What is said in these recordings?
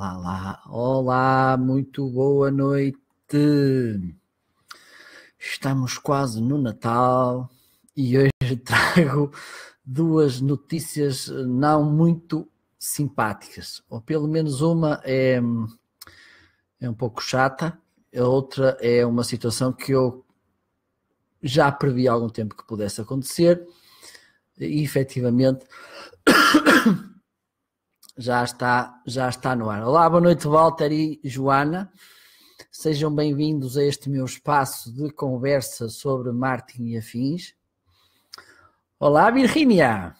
Olá, Olá, muito boa noite. Estamos quase no Natal e hoje trago duas notícias não muito simpáticas, ou pelo menos uma é, é um pouco chata, a outra é uma situação que eu já previ há algum tempo que pudesse acontecer e efetivamente já está, já está no ar. Olá, boa noite, Walter e Joana. Sejam bem-vindos a este meu espaço de conversa sobre Martin e afins. Olá, Virgínia.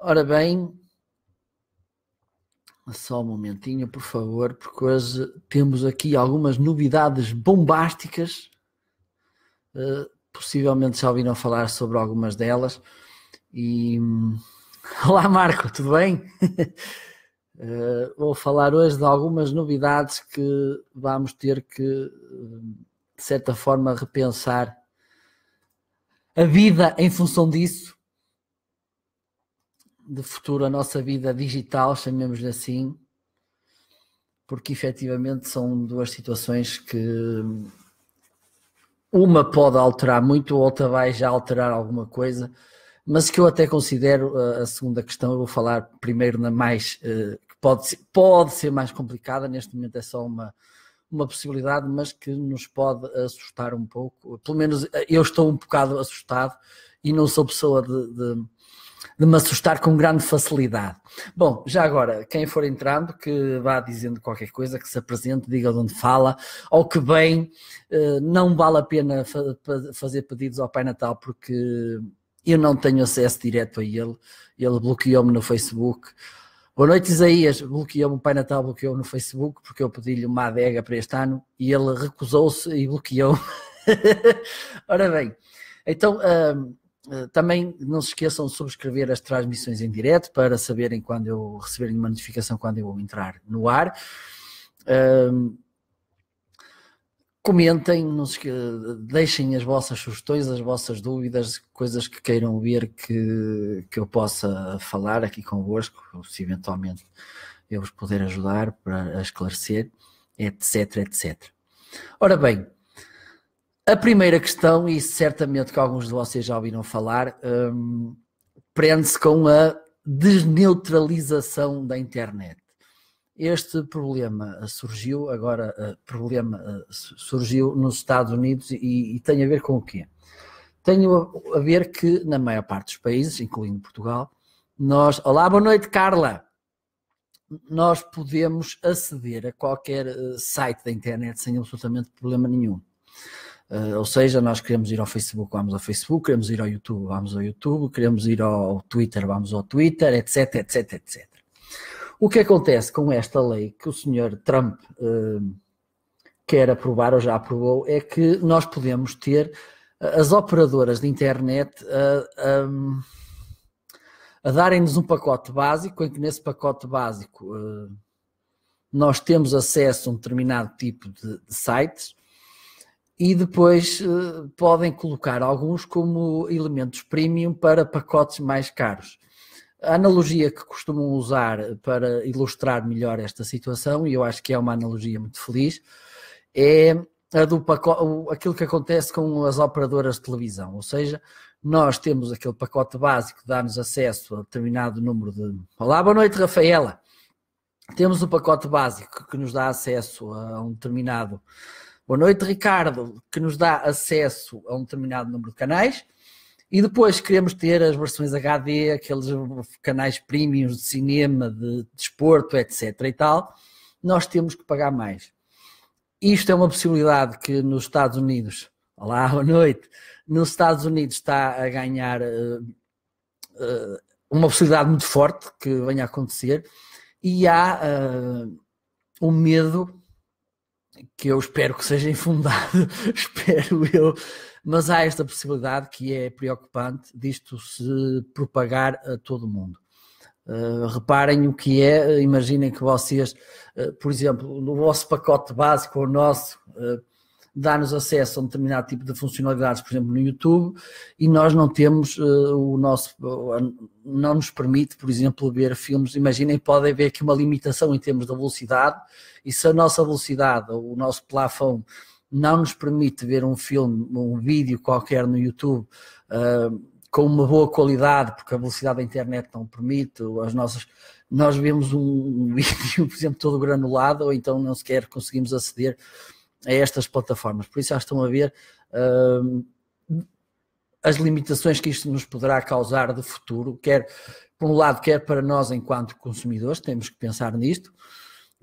Ora bem, só um momentinho, por favor, porque hoje temos aqui algumas novidades bombásticas. Eh, possivelmente já ouviram falar sobre algumas delas. E hum, Olá Marco, tudo bem? Eh, vou falar hoje de algumas novidades que vamos ter que, eh, de certa forma, repensar a vida em função disso. De futuro, a nossa vida digital, chamemos-lhe assim, porque efetivamente são duas situações que uma pode alterar muito, outra vai já alterar alguma coisa mas que eu até considero eh, a segunda questão, eu vou falar primeiro na mais, eh, que pode ser, pode ser mais complicada, neste momento é só uma, uma possibilidade, mas que nos pode assustar um pouco, pelo menos eh, eu estou um bocado assustado e não sou pessoa de, de, de me assustar com grande facilidade. Bom, já agora, quem for entrando, que vá dizendo qualquer coisa, que se apresente, diga de onde fala, ou que bem, não vale a pena fazer pedidos ao Pai Natal, porque eu não tenho acesso direto a ele. Ele bloqueou-me no Facebook. Boa noite, Isaías. Bloqueou-me, o Pai Natal bloqueou-me no Facebook porque eu pedi-lhe uma adega para este ano e ele recusou-se e bloqueou. Ora bem, então uh, também não se esqueçam de subscrever as transmissões em direto para saberem quando eu receberem uma notificação quando eu vou entrar no ar. Uh, comentem, nos, deixem as vossas sugestões, as vossas dúvidas, coisas que queiram ver que, que eu possa falar aqui convosco, se eventualmente eu vos puder ajudar para esclarecer, etc, etc. Ora bem, a primeira questão, e certamente que alguns de vocês já ouviram falar, hum, prende-se com a desneutralização da internet. Este problema eh, surgiu, agora, eh, problema eh, surgiu nos Estados Unidos e, e tem a ver com o quê? Tem a ver que, na maior parte dos países, incluindo Portugal, nós. Olá, boa noite, Carla! Nós podemos aceder a qualquer site da internet sem absolutamente problema nenhum. Uh, ou seja, nós queremos ir ao Facebook, vamos ao Facebook, queremos ir ao YouTube, vamos ao YouTube, queremos ir ao Twitter, vamos ao Twitter, etc, etc, etc. O que acontece com esta lei que o senhor Trump uh, quer aprovar ou já aprovou é que nós podemos ter eh, as operadoras de internet a, a, a darem-nos um pacote básico, em que nesse pacote básico uh, nós temos acesso a um determinado tipo de, de sites e depois uh, podem colocar alguns como elementos premium para pacotes mais caros. A analogia que costumam usar para ilustrar melhor esta situação, e eu acho que é uma analogia muito feliz, é a do pacote, aquilo que acontece com as operadoras de televisão. Ou seja, nós temos aquele pacote básico que dá-nos acesso a determinado número de. Olá, boa noite, Rafaela. Temos o pacote básico que nos dá acesso a um determinado. Boa noite, Ricardo, que nos dá acesso a um determinado número de canais. E depois queremos ter as versões HD, aqueles canais premiums de cinema, de desporto, etc. e tal, nós temos que pagar mais. Isto é uma possibilidade que nos Estados Unidos, olá, boa noite, nos Estados Unidos está a ganhar uh, uh, uma possibilidade muito forte que venha a acontecer e há uh, um medo que eu espero que seja infundado, espero eu, mas há esta possibilidade que é preocupante disto se propagar a todo o mundo. Uh, reparem o que é, imaginem que vocês, uh, por exemplo, no vosso pacote básico ou nosso, uh, dá-nos acesso a um determinado tipo de funcionalidades, por exemplo, no YouTube, e nós não temos uh, o nosso, uh, não nos permite, por exemplo, ver filmes. Imaginem, podem ver aqui uma limitação em termos da velocidade, e se a nossa velocidade, o nosso plafond não nos permite ver um filme, um vídeo qualquer no YouTube uh, com uma boa qualidade, porque a velocidade da internet não permite, as nossas. Nós vemos um vídeo, por exemplo, todo granulado, ou então não sequer conseguimos aceder a estas plataformas. Por isso já estão a ver uh, as limitações que isto nos poderá causar de futuro, quer por um lado, quer para nós enquanto consumidores, temos que pensar nisto.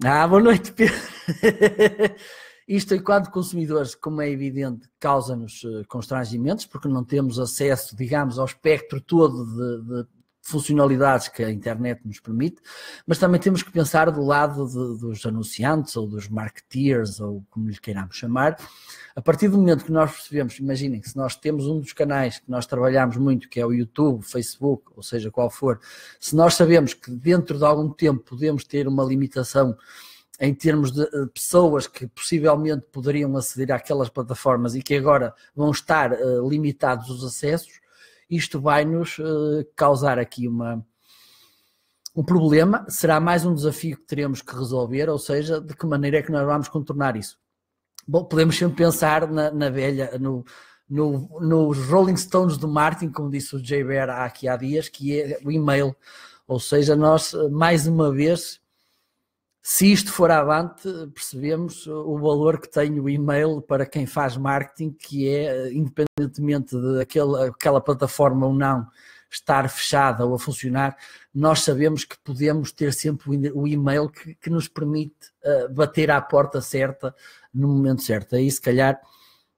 Ah, boa noite, Pedro. Isto, enquanto é consumidores, como é evidente, causa-nos eh, constrangimentos, porque não temos acesso, digamos, ao espectro todo de, de, funcionalidades que a internet nos permite, mas também temos que pensar do lado de, dos anunciantes ou dos marketeers, ou como lhe queiramos chamar. A partir do momento que nós percebemos, imaginem que se nós temos um dos canais que nós trabalhamos muito, que é o YouTube, Facebook, ou seja, qual for, se nós sabemos que dentro de algum tempo podemos ter uma limitação em termos de eh, pessoas que possivelmente poderiam aceder àquelas plataformas e que agora vão estar eh, limitados os acessos, isto vai nos eh, causar aqui uma, um problema, será mais um desafio que teremos que resolver, ou seja, de que maneira é que nós vamos contornar isso. Bom, podemos sempre pensar na, na velha, no, no, nos Rolling Stones do Martin, como disse o Jay Bear aqui há dias, que é o e-mail. Ou seja, nós, mais uma vez, se isto for avante, percebemos o valor que tem o e-mail para quem faz marketing, que é, independentemente daquela plataforma ou não estar fechada ou a funcionar, nós sabemos que podemos ter sempre o e-mail que, que nos permite uh, bater à porta certa no momento certo. Aí, se calhar,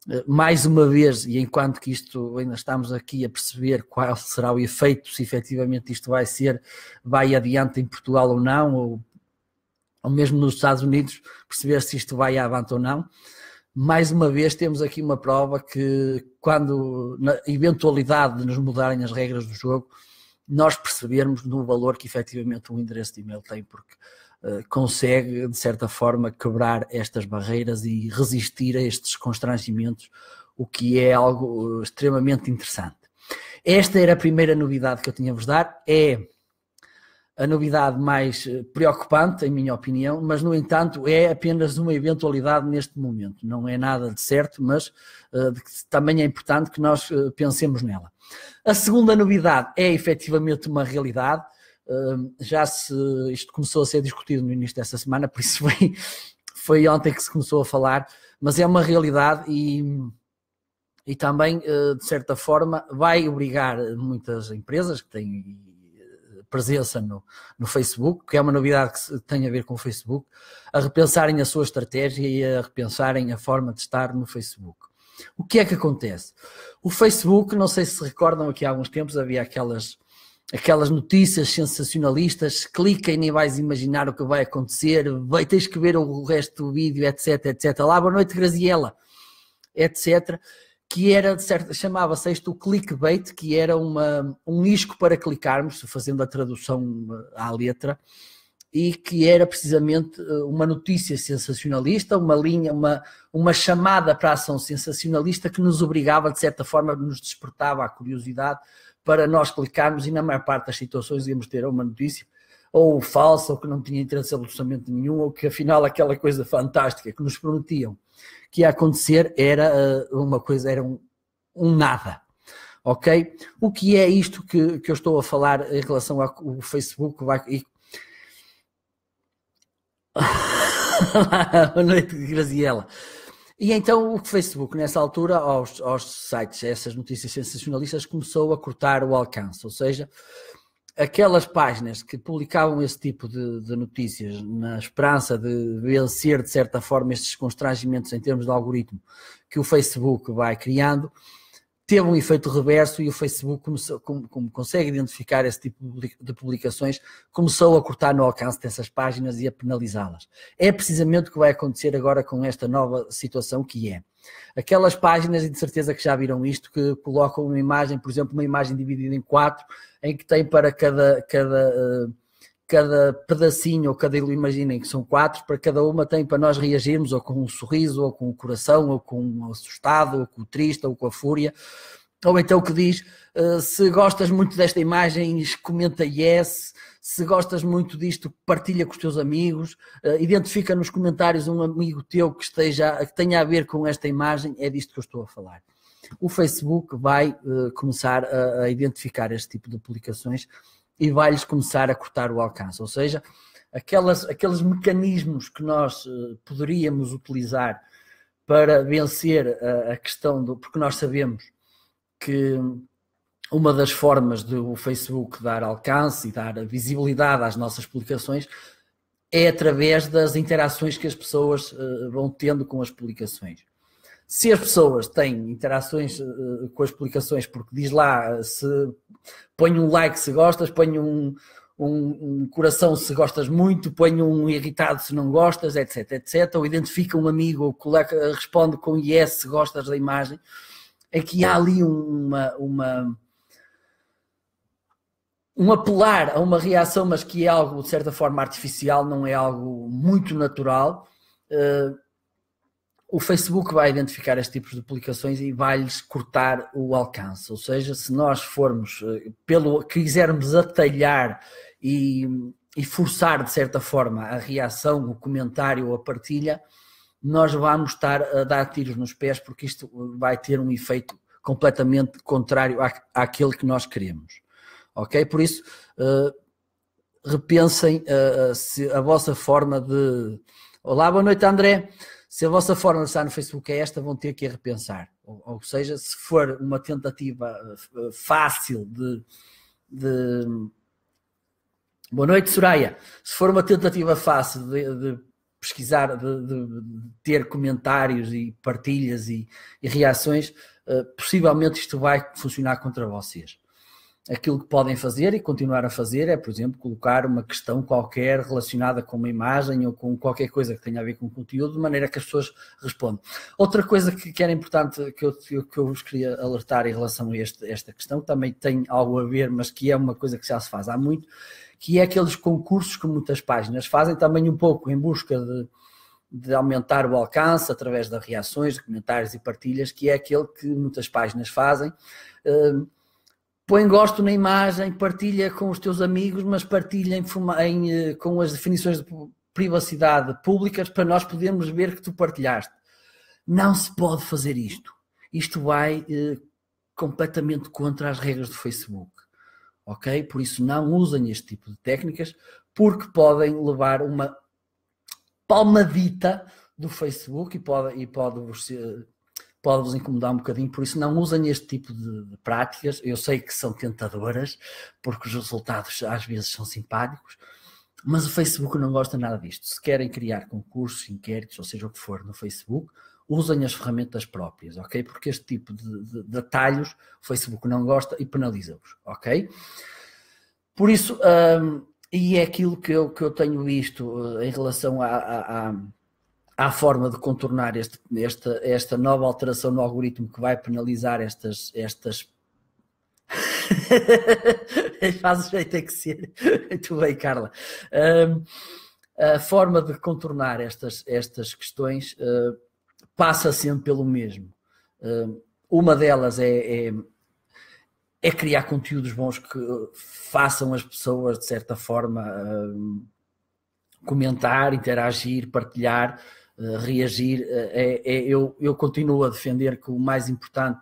eh, mais uma vez, e enquanto que isto ainda estamos aqui a perceber qual será o efeito, se efetivamente isto vai ser, vai adiante em Portugal ou não, ou ou mesmo nos Estados Unidos, perceber se isto vai avante ou não. Mais uma vez temos aqui uma prova que quando, na eventualidade de nos mudarem as regras do jogo, nós percebermos no valor que efetivamente o endereço de e-mail tem, porque uh, consegue, de certa forma, quebrar estas barreiras e resistir a estes constrangimentos, o que é algo eh, extremamente interessante. Esta era a primeira novidade que eu tinha a vos dar, é a novidade mais eh, preocupante, em minha opinião, mas no entanto é apenas uma eventualidade neste momento, não é nada de certo, mas uh, também é importante que nós uh, pensemos nela. A segunda novidade é efetivamente uma realidade, uh, já se, isto começou a ser discutido no início desta semana, por isso foi, foi ontem que se começou a falar, mas é uma realidade e e também, de certa forma, vai obrigar muitas empresas que têm presença no, no Facebook, que é uma novidade que tem a ver com o Facebook, a repensarem a sua estratégia e a repensarem a forma de estar no Facebook. O que é que acontece? O Facebook, não sei se recordam, aqui há alguns tempos havia aquelas, aquelas notícias sensacionalistas, cliquem e vais imaginar o que vai acontecer, vai, tens que ver o resto do vídeo, etc, etc. Lá, boa noite, Graziela, etc que era de chamava-se isto o clickbait, que era uma, um isco para clicarmos, fazendo a tradução eh, à letra, e que era precisamente eh, uma notícia sensacionalista, uma linha, uma, uma chamada para a ação sensacionalista que nos obrigava, de certa forma, nos despertava a curiosidade para nós clicarmos e na maior parte das situações íamos ter uma notícia ou falsa, ou que não tinha interesse absolutamente nenhum, ou que afinal aquela coisa fantástica que nos prometiam que ia acontecer era uh, uma coisa, era um, um nada. Ok? O que é isto que, que eu estou a falar em relação ao Facebook? Vai, e... Boa noite, Graziela. E então o Facebook, nessa altura, aos, aos sites, essas notícias sensacionalistas, começou a cortar o alcance, ou seja, aquelas páginas que publicavam esse tipo de, de, notícias na esperança de vencer, de certa forma, estes constrangimentos em termos de algoritmo que o Facebook vai criando, teve um efeito reverso e o Facebook, começou, como, como, consegue identificar esse tipo de publicações, começou a cortar no alcance dessas páginas e a penalizá-las. É precisamente o que vai acontecer agora com esta nova situação que é. Aquelas páginas, e de certeza que já viram isto, que colocam uma imagem, por exemplo, uma imagem dividida em quatro, em que tem para cada, cada eh, cada pedacinho ou cada imaginem que são quatro, para cada uma tem para nós reagirmos ou com um sorriso, ou com o um coração, ou com o um assustado, ou com o triste, ou com a fúria. Ou então que diz, ah, se gostas muito desta imagem, comenta yes, se gostas muito disto, partilha com os teus amigos, ah, identifica nos comentários um amigo teu que, esteja, que tenha a ver com esta imagem, é disto que eu estou a falar. O Facebook vai ah, começar a, identificar este tipo de publicações e vai-lhes começar a cortar o alcance. Ou seja, aquelas, aqueles mecanismos que nós eh, poderíamos utilizar para vencer a, a questão do. Porque nós sabemos que uma das formas do Facebook dar alcance e dar visibilidade às nossas publicações é através das interações que as pessoas eh, vão tendo com as publicações se as pessoas têm interações uh, com as publicações, porque diz lá se põe um like se gostas, põe um, um, um, coração se gostas muito, põe um irritado se não gostas, etc, etc, ou identifica um amigo, ou responde com yes se gostas da imagem, aqui há ali uma, uma um apelar a uma reação, mas que é algo de certa forma artificial, não é algo muito natural. Uh, o Facebook vai identificar este tipo de publicações e vai-lhes cortar o alcance. Ou seja, se nós formos, eh, pelo quisermos atalhar e, e forçar, de certa forma, a reação, o comentário, ou a partilha, nós vamos estar a dar tiros nos pés, porque isto vai ter um efeito completamente contrário à, àquele que nós queremos. Ok? Por isso, uh, repensem uh, a vossa forma de. Olá, boa noite, André se a vossa forma de estar no Facebook é esta, vão ter que repensar. Ou, ou seja, se for uma tentativa eh, fácil de, de. Boa noite, Soraya. Se for uma tentativa fácil de, de pesquisar, de, de, ter comentários e partilhas e, e reações, uh, possivelmente isto vai funcionar contra vocês aquilo que podem fazer e continuar a fazer é, por exemplo, colocar uma questão qualquer relacionada com uma imagem ou com qualquer coisa que tenha a ver com o conteúdo, de maneira que as pessoas respondam. Outra coisa que, que era importante que eu, que eu vos queria alertar em relação a este, esta questão, que também tem algo a ver, mas que é uma coisa que já se faz há muito, que é aqueles concursos que muitas páginas fazem também um pouco em busca de, de aumentar o alcance através das reações, de comentários e partilhas, que é aquele que muitas páginas fazem. Uh, põe gosto na imagem, partilha com os teus amigos, mas partilha em, em, eh, com as definições de privacidade públicas para nós podermos ver que tu partilhaste. Não se pode fazer isto. Isto vai eh, completamente contra as regras do Facebook. Ok? Por isso não usem este tipo de técnicas, porque podem levar uma palmadita do Facebook e pode, e pode ser pode vos incomodar um bocadinho, por isso não usem este tipo de, práticas. Eu sei que são tentadoras, porque os resultados às vezes são simpáticos, mas o Facebook não gosta nada disto. Se querem criar concursos, inquéritos, ou seja o que for, no Facebook, usem as ferramentas próprias, ok? Porque este tipo de, de, de atalhos o Facebook não gosta e penaliza-vos, ok? Por isso, um, e é aquilo que eu, que eu tenho visto eh, em relação a, a, a há forma de contornar este, esta, esta nova alteração no algoritmo que vai penalizar estas. estas... Faz o jeito tem que ser. Muito bem, Carla. Um, a forma de contornar estas, estas questões uh, passa sempre pelo mesmo. Uh, uma delas é, é, é, criar conteúdos bons que façam as pessoas, de certa forma, hum, comentar, interagir, partilhar reagir. Eh, é, é, eu, eu continuo a defender que o mais importante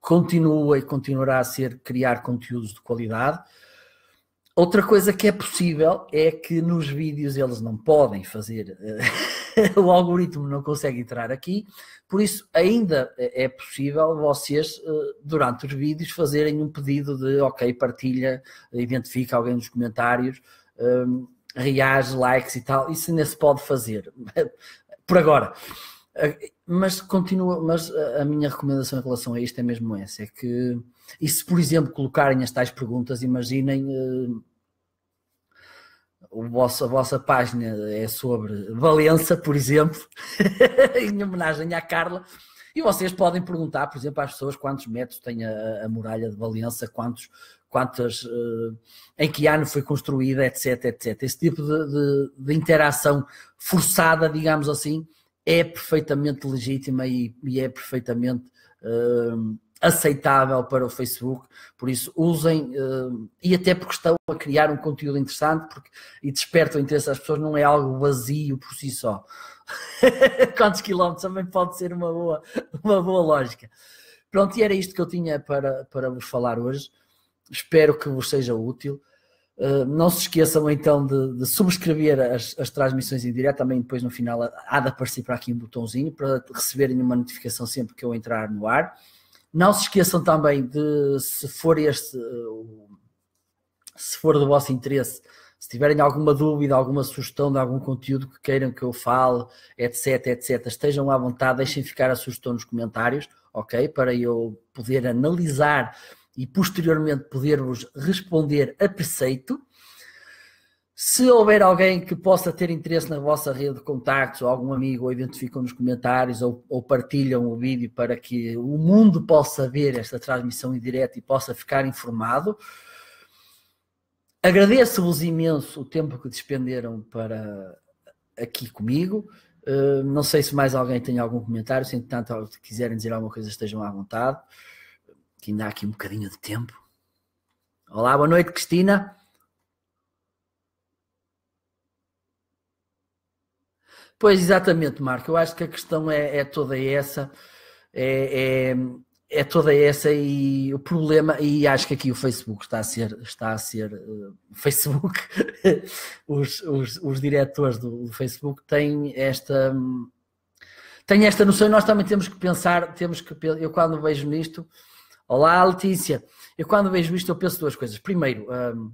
continua e continuará a ser criar conteúdos de qualidade. Outra coisa que é possível é que nos vídeos eles não podem fazer, eh, o algoritmo não consegue entrar aqui, por isso ainda é, é possível vocês, eh, durante os vídeos, fazerem um pedido de ok, partilha, identifica alguém nos comentários, reage, likes e tal, isso ainda se pode fazer por agora. Ah, mas continua, mas a minha recomendação em relação a isto é mesmo essa, é que e se por exemplo colocarem as tais perguntas, imaginem uh, o vosso, a vossa página é sobre Valença, por exemplo, em homenagem à Carla, e vocês podem perguntar, por exemplo, às pessoas quantos metros tem a, a muralha de Valença, quantos quantas, eh, em que ano foi construída, etc, etc. Esse tipo de, de, de interação forçada, digamos assim, é perfeitamente legítima e, e é perfeitamente uh, aceitável para o Facebook, por isso usem, uh, e até porque estão a criar um conteúdo interessante porque, e despertam o interesse das pessoas, não é algo vazio por si só. Quantos quilómetros também pode ser uma boa, uma boa lógica. Pronto, e era isto que eu tinha para, para vos falar hoje espero que vos seja útil. Ah, não se esqueçam então de, de subscrever as, as, transmissões em direto, também depois no final há de aparecer para aqui um botãozinho para receberem uma notificação sempre que eu entrar no ar. Não se esqueçam também de, se for este, se for do vosso interesse, se tiverem alguma dúvida, alguma sugestão de algum conteúdo que queiram que eu fale, etc, etc, estejam à vontade, deixem ficar a sugestão nos comentários, ok? Para eu poder analisar e posteriormente poder-vos responder a preceito. Se houver alguém que possa ter interesse na vossa rede de contactos, ou algum amigo, ou identificam nos comentários, ou, ou partilham o vídeo para que o mundo possa ver esta transmissão em direto e possa ficar informado. Agradeço-vos imenso o tempo que despenderam para aqui comigo. Eh, não sei se mais alguém tem algum comentário, se entretanto quiserem dizer alguma coisa, estejam à vontade que ainda há aqui um bocadinho de tempo. Olá, boa noite, Cristina. Pois, exatamente, Marco. Eu acho que a questão é, é toda essa. É, é, é, toda essa e o problema, e acho que aqui o Facebook está a ser, está a ser uh, Facebook, os, os, os diretores do, do, Facebook têm esta, têm esta noção e nós também temos que pensar, temos que, eu quando vejo nisto, Olá, Letícia. Eu quando vejo isto, eu penso duas coisas. Primeiro, um,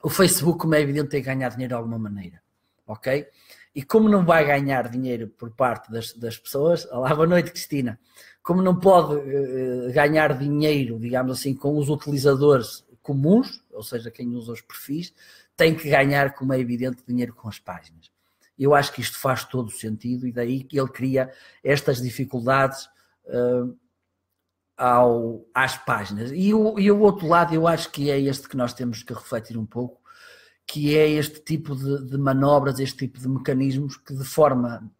o Facebook, como é evidente, tem que ganhar dinheiro de alguma maneira, ok? E como não vai ganhar dinheiro por parte das, das pessoas, olá, boa noite, Cristina. Como não pode uh, ganhar dinheiro, digamos assim, com os utilizadores comuns, ou seja, quem usa os perfis, tem que ganhar, como é evidente, dinheiro com as páginas. Eu acho que isto faz todo o sentido e daí que ele cria estas dificuldades uh, ao, às páginas. E o, e o outro lado, eu acho que é este que nós temos que refletir um pouco, que é este tipo de, de manobras, este tipo de mecanismos que de forma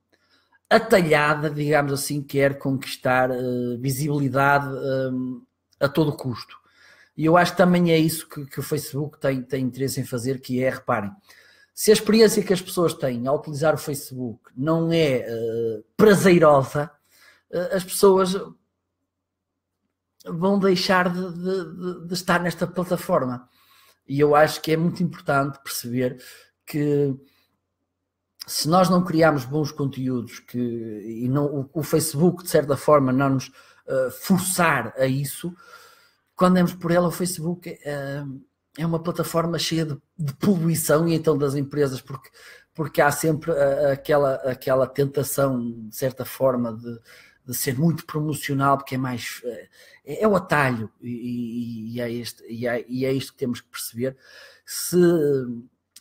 atalhada, digamos assim, quer conquistar uh, visibilidade um, ehm, a todo custo. E eu acho que também é isso que, que, o Facebook tem, tem interesse em fazer, que é, reparem, se a experiência que as pessoas têm ao utilizar o Facebook não é uh, prazerosa, uh, as pessoas vão deixar de, de, de, estar nesta plataforma. E eu acho que é muito importante perceber que se nós não criarmos bons conteúdos que, e não, o, o Facebook, de certa forma, não nos uh, forçar a isso, quando demos por ela, o Facebook uh, é uma plataforma cheia de, de, poluição e então das empresas, porque, porque há sempre uh, aquela, aquela tentação, de certa forma, de de ser muito promocional, porque é mais. é, é o atalho, e, e, é este, e, é, e é isto que temos que perceber. Se,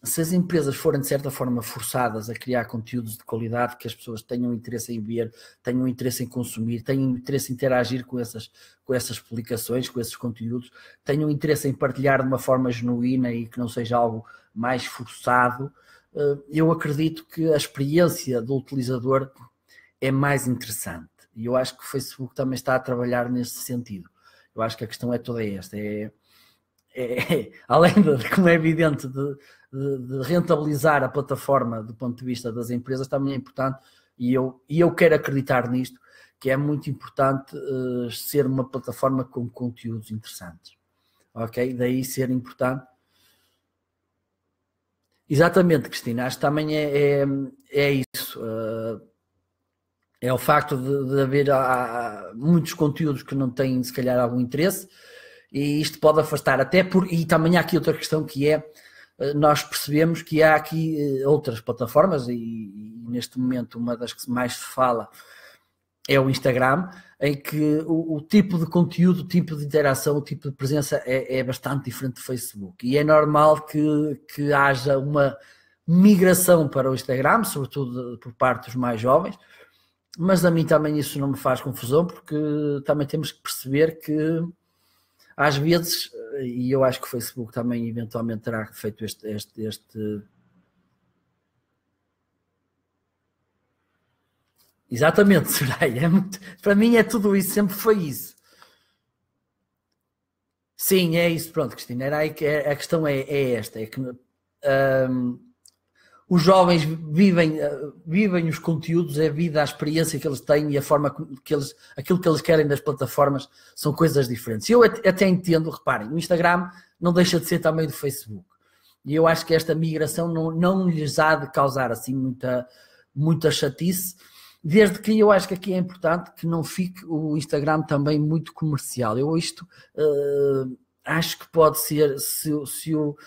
se as empresas forem de certa forma forçadas a criar conteúdos de qualidade que as pessoas tenham interesse em ver, tenham interesse em consumir, tenham interesse em interagir com essas, com essas publicações, com esses conteúdos, tenham interesse em partilhar de uma forma genuína e que não seja algo mais forçado, eh, eu acredito que a experiência do utilizador é mais interessante. E eu acho que o Facebook também está a trabalhar nesse sentido. Eu acho que a questão é toda esta. É, é, é além de, como é evidente, de, de, de, rentabilizar a plataforma do ponto de vista das empresas, também é importante, e eu, e eu quero acreditar nisto, que é muito importante uh, ser uma plataforma com conteúdos interessantes. Ok? Daí ser importante. Exatamente, Cristina, acho que também é, é, é isso. Uh, é o facto de, de haver há, ah, ah, muitos conteúdos que não têm, se calhar, algum interesse, e isto pode afastar até por. E também há aqui outra questão que é: ah, nós percebemos que há aqui outras plataformas, e, e neste momento uma das que mais se fala é o Instagram, em que o, o, tipo de conteúdo, o tipo de interação, o tipo de presença é, é bastante diferente do Facebook. E é normal que, que haja uma migração para o Instagram, sobretudo por parte dos mais jovens mas a mim também isso não me faz confusão, porque também temos que perceber que às vezes, e eu acho que o Facebook também eventualmente terá feito este, este, este Exatamente, Soraya. É muito, para mim é tudo isso, sempre foi isso. Sim, é isso. Pronto, Cristina. Era aí que é, a questão é, é esta: é que hum, os jovens vivem, eh, vivem os conteúdos, é a vida, a experiência que eles têm e a forma que eles, aquilo que eles querem das plataformas são coisas diferentes. Eu até entendo, reparem, o Instagram não deixa de ser também do Facebook. E eu acho que esta migração não, não lhes há de causar assim muita, muita chatice, desde que eu acho que aqui é importante que não fique o Instagram também muito comercial. Eu isto uh, acho que pode ser, se, se o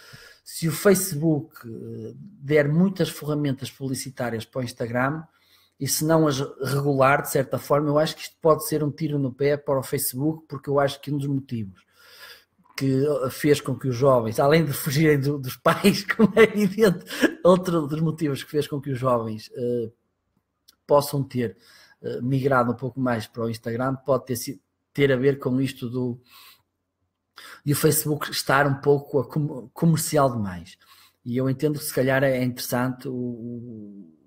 se o Facebook eh, der muitas ferramentas publicitárias para o Instagram e se não as regular, de certa forma, eu acho que isto pode ser um tiro no pé para o Facebook, porque eu acho que um dos motivos que eh, fez com que os jovens, além de fugirem do, dos pais, como é evidente, outro dos motivos que fez com que os jovens eh, possam ter migrado um pouco mais para o Instagram pode ter, ter a ver com isto do, e o Facebook estar um pouco com comercial demais. E eu entendo que se calhar é interessante o,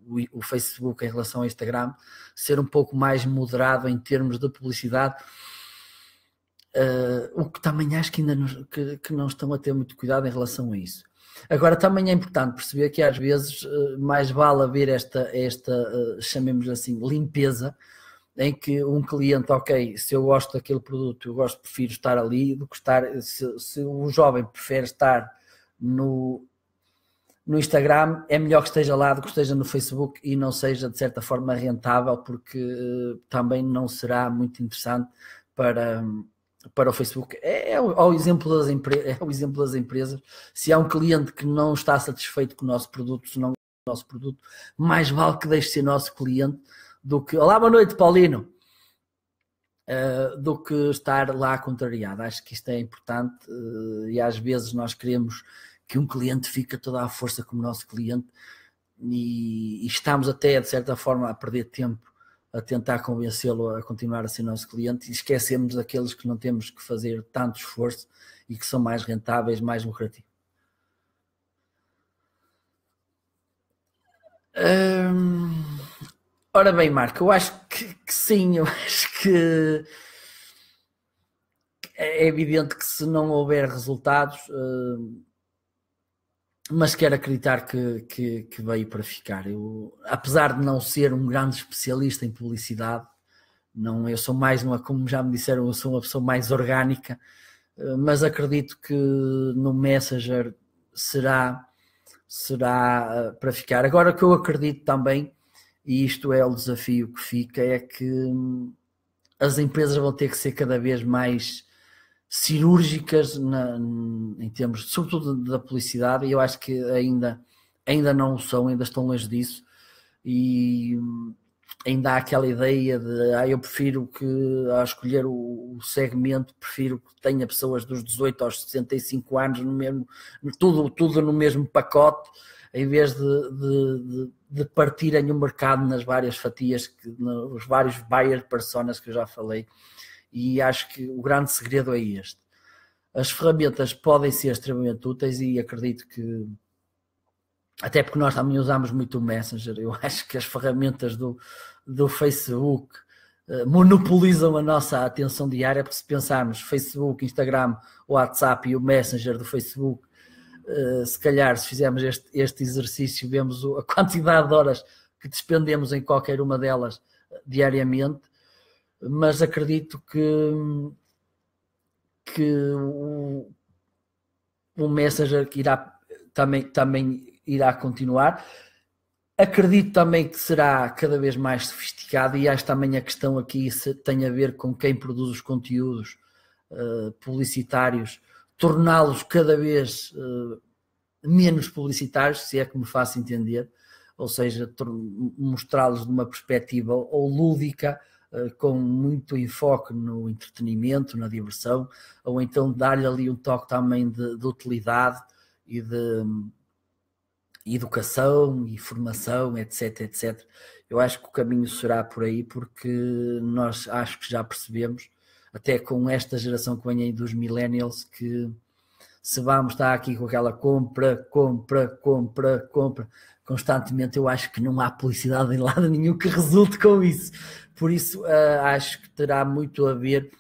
o, o, Facebook em relação ao Instagram ser um pouco mais moderado em termos de publicidade. Uh, o que também acho que ainda não, que, que não estão a ter muito cuidado em relação a isso. Agora, também é importante perceber que às vezes eh, mais vale haver esta, esta eh, chamemos assim, limpeza em que um cliente, ok, se eu gosto daquele produto, eu gosto, prefiro estar ali do que estar. Se, se um jovem prefere estar no, no Instagram, é melhor que esteja lá do que esteja no Facebook e não seja de certa forma rentável, porque uh, também não será muito interessante para. Um, para o Facebook. É, é, o, exemplo das é o exemplo das empresas. Se há um cliente que não está satisfeito com o nosso produto, se não gosta é do nosso produto, mais vale que deixe ser nosso cliente do que Olá, boa noite, Paulino. Uh, do que estar lá contrariado. Acho que isto é importante uh, e às vezes nós queremos que um cliente fique toda a força como nosso cliente e, e estamos até, de certa forma, a perder tempo a tentar convencê-lo a continuar a ser nosso cliente e esquecemos aqueles que não temos que fazer tanto esforço e que são mais rentáveis, mais lucrativos. Um... Ora bem, Marco, eu acho que, que sim, eu acho que é evidente que se não houver resultados, eh, mas quero acreditar que, que, que, veio para ficar. Eu, apesar de não ser um grande especialista em publicidade, não, eu sou mais uma, como já me disseram, eu sou uma pessoa mais orgânica, eh, mas acredito que no Messenger será, será eh, para ficar. Agora o que eu acredito também e isto é o desafio que fica: é que hum, as empresas vão ter que ser cada vez mais cirúrgicas na, em termos, sobretudo da publicidade, e eu acho que ainda, ainda não são, ainda estão longe disso, e hum, ainda há aquela ideia de ah, eu prefiro que ao escolher o, o segmento, prefiro que tenha pessoas dos 18 aos 65 anos no mesmo, tudo, tudo no mesmo pacote em vez de, de, de partirem o mercado nas várias fatias, que, nos vários buyer personas que eu já falei. E acho que o grande segredo é este. As ferramentas podem ser extremamente úteis e acredito que, até porque nós também usamos muito o Messenger, eu acho que as ferramentas do, do Facebook eh, monopolizam a nossa atenção diária, porque se pensarmos Facebook, Instagram, WhatsApp e o Messenger do Facebook eh, se calhar, se fizermos este, este exercício, vemos a quantidade de horas que despendemos em qualquer uma delas eh, diariamente, mas acredito que, que o, o Messenger que irá, também, também irá continuar. Acredito também que será cada vez mais sofisticado e esta também a questão aqui tem a ver com quem produz os conteúdos uh, publicitários torná-los cada vez eh, menos publicitários, se é que me faço entender, ou seja, mostrá-los de uma perspectiva ou lúdica, eh, com muito enfoque no entretenimento, na diversão, ou então dar-lhe ali um toque também de, de utilidade e de hum, educação e formação, etc, etc. Eu acho que o caminho será por aí, porque nós acho que já percebemos até com esta geração que vem aí dos millennials, que se vamos estar aqui com aquela compra, compra, compra, compra, constantemente, eu acho que não há publicidade em lado nenhum que resulte com isso. Por isso, uh, acho que terá muito a ver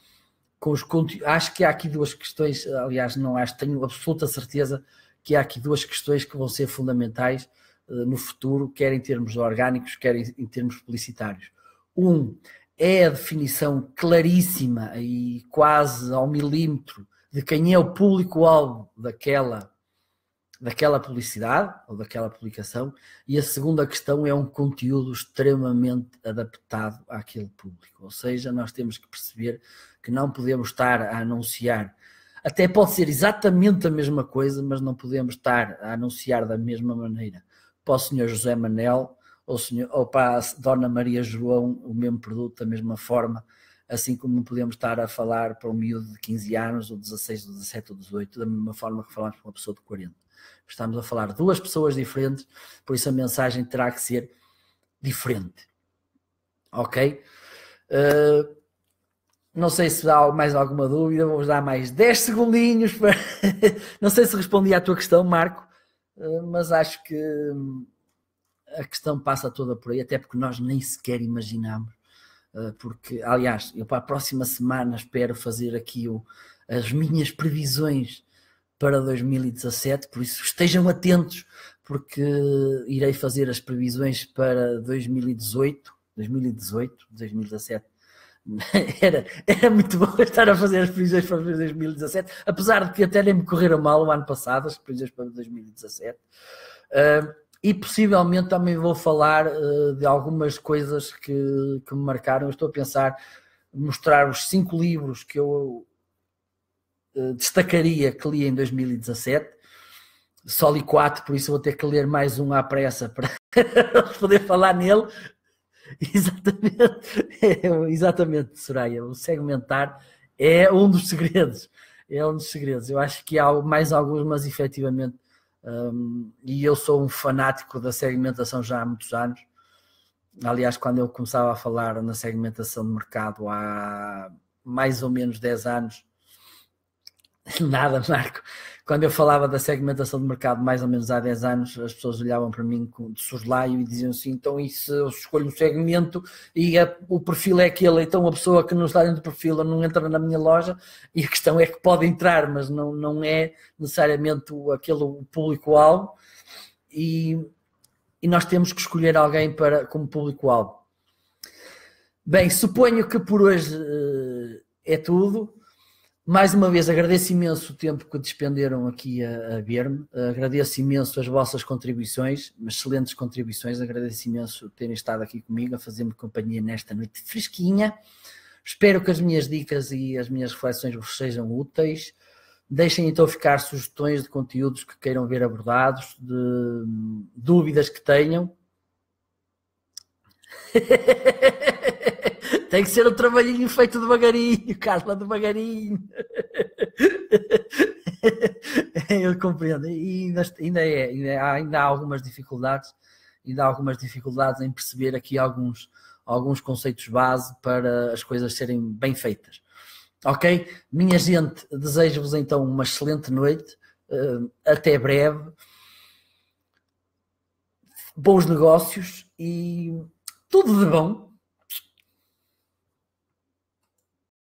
com os conteúdos. Acho que há aqui duas questões, aliás, não acho, tenho absoluta certeza que há aqui duas questões que vão ser fundamentais uh, no futuro, quer em termos orgânicos, quer em, em termos publicitários. Um é a definição claríssima e quase ao milímetro de quem é o público-alvo daquela, daquela publicidade ou daquela publicação, e a segunda questão é um conteúdo extremamente adaptado àquele público. Ou seja, nós temos que perceber que não podemos estar a anunciar. Até pode ser exatamente a mesma coisa, mas não podemos estar a anunciar da mesma maneira. Para o Sr. José Manel, ou, senhor, ou para a Dona Maria João o mesmo produto da mesma forma, assim como não podemos estar a falar para um miúdo de 15 anos, ou 16, ou 17, ou 18, da mesma forma que falamos para uma pessoa de 40. Estamos a falar de duas pessoas diferentes, por isso a mensagem terá que ser diferente. Ok? Uh, não sei se há mais alguma dúvida, vamos dar mais 10 segundinhos para. não sei se respondi à tua questão, Marco, uh, mas acho que. Hum, a questão passa toda por aí, até porque nós nem sequer imaginámos, eh, porque, aliás, eu para a próxima semana espero fazer aqui o, as minhas previsões para 2017, por isso estejam atentos, porque irei fazer as previsões para 2018, 2018, 2017. Era, era muito bom estar a fazer as previsões para 2017, apesar de que até nem me correram mal o ano passado, as previsões para 2017. Uh, e possivelmente também vou falar uh, de algumas coisas que, que me marcaram. Eu estou a pensar mostrar os cinco livros que eu uh, destacaria que li em 2017. Só li quatro, por isso vou ter que ler mais um à pressa para poder falar nele. Exatamente, exatamente, Soraya. O segmentar é um dos segredos. É um dos segredos. Eu acho que há mais alguns, mas efetivamente um, e eu sou um fanático da segmentação já há muitos anos. Aliás, quando eu começava a falar na segmentação de mercado há mais ou menos 10 anos, Nada, Marco. Quando eu falava da segmentação de mercado mais ou menos há 10 anos, as pessoas olhavam para mim de soslaio e diziam assim: então, e se eu escolho um segmento e a, o perfil é aquele, então a pessoa que não está dentro do perfil não entra na minha loja? E a questão é que pode entrar, mas não, não é necessariamente aquele público-alvo. E, e nós temos que escolher alguém para, como público-alvo. Bem, suponho que por hoje eh, é tudo. Mais uma vez, agradeço imenso o tempo que despenderam aqui a, a ver-me, agradeço imenso as vossas contribuições, excelentes contribuições, agradeço imenso terem estado aqui comigo a fazer-me companhia nesta noite fresquinha. Espero que as minhas dicas e as minhas reflexões vos sejam úteis. Deixem então ficar sugestões de conteúdos que queiram ver abordados, de hum, dúvidas que tenham. Tem que ser um trabalhinho feito devagarinho, Carla, devagarinho. Eu compreendo. E ainda, ainda, é, ainda, há, ainda há algumas dificuldades, ainda há algumas dificuldades em perceber aqui alguns, alguns conceitos base para as coisas serem bem feitas. Ok? Minha gente, desejo-vos então uma excelente noite. Eh, até breve. Bons negócios e tudo de bom.